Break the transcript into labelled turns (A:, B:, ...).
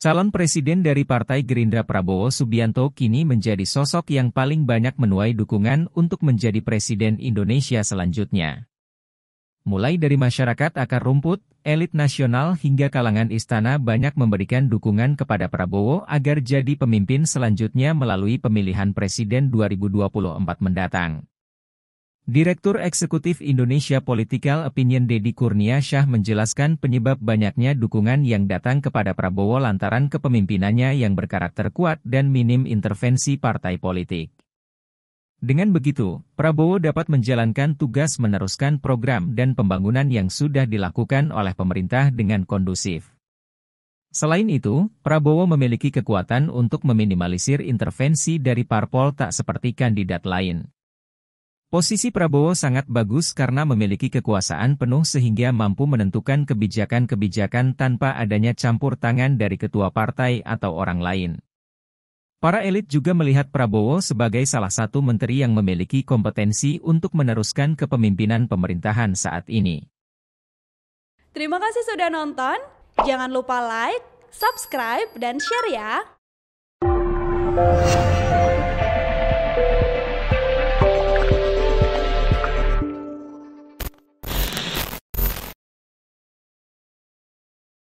A: Calon presiden dari Partai Gerindra Prabowo Subianto kini menjadi sosok yang paling banyak menuai dukungan untuk menjadi presiden Indonesia selanjutnya. Mulai dari masyarakat akar rumput, elit nasional hingga kalangan istana banyak memberikan dukungan kepada Prabowo agar jadi pemimpin selanjutnya melalui pemilihan presiden 2024 mendatang. Direktur Eksekutif Indonesia Political Opinion Deddy Kurnia Syah menjelaskan penyebab banyaknya dukungan yang datang kepada Prabowo lantaran kepemimpinannya yang berkarakter kuat dan minim intervensi partai politik. Dengan begitu, Prabowo dapat menjalankan tugas meneruskan program dan pembangunan yang sudah dilakukan oleh pemerintah dengan kondusif. Selain itu, Prabowo memiliki kekuatan untuk meminimalisir intervensi dari parpol tak seperti kandidat lain. Posisi Prabowo sangat bagus karena memiliki kekuasaan penuh sehingga mampu menentukan kebijakan-kebijakan tanpa adanya campur tangan dari ketua partai atau orang lain. Para elit juga melihat Prabowo sebagai salah satu menteri yang memiliki kompetensi untuk meneruskan kepemimpinan pemerintahan saat ini.
B: Terima kasih sudah nonton. Jangan lupa like, subscribe, dan share ya.